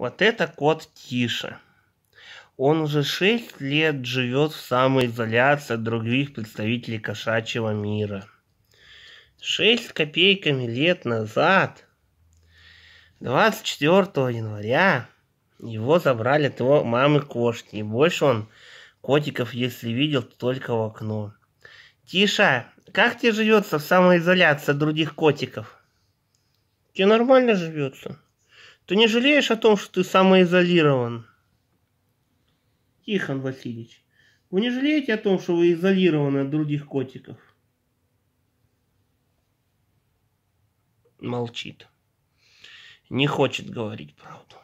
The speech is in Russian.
Вот это кот Тиша. Он уже шесть лет живет в самоизоляции от других представителей кошачьего мира. Шесть копейками лет назад, 24 января, его забрали от его мамы кошки. И больше он котиков, если видел, то только в окно. Тиша, как тебе живется в самоизоляции от других котиков? Тебе нормально живется? то не жалеешь о том, что ты самоизолирован? Тихон Васильевич, вы не жалеете о том, что вы изолированы от других котиков? Молчит. Не хочет говорить правду.